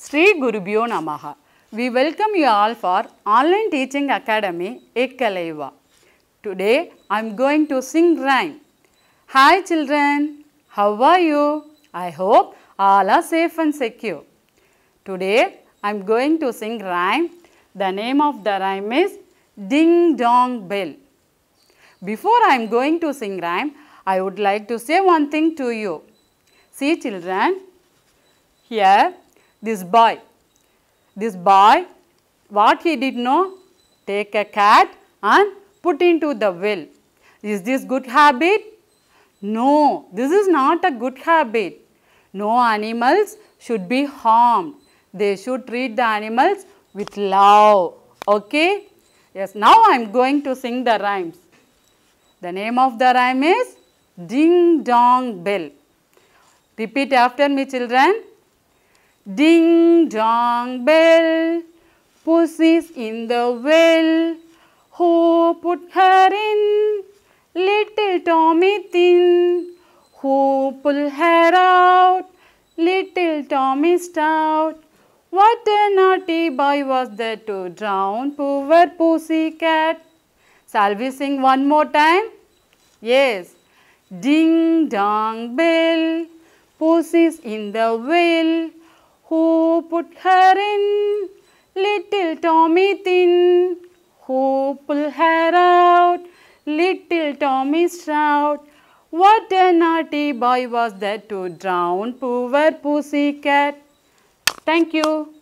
Sri Gurubhyo Namaha. We welcome you all for Online Teaching Academy Ekkalaiva. Today I am going to sing rhyme. Hi children, how are you? I hope all are safe and secure. Today I am going to sing rhyme. The name of the rhyme is Ding Dong Bell. Before I am going to sing rhyme, I would like to say one thing to you. See children, here this boy. This boy, what he did know? Take a cat and put into the well. Is this good habit? No, this is not a good habit. No animals should be harmed. They should treat the animals with love. Okay? Yes, now I am going to sing the rhymes. The name of the rhyme is Ding Dong Bell. Repeat after me children. Ding dong bell, pussy's in the well. Who put her in? Little Tommy Thin. Who pull her out? Little Tommy Stout. What a naughty boy was there to drown poor pussy cat. Shall we sing one more time? Yes. Ding dong bell, pussy's in the well. Who put her in? Little Tommy Thin. Who pull her out? Little Tommy Stout. What a naughty boy was that to drown poor pussy cat. Thank you.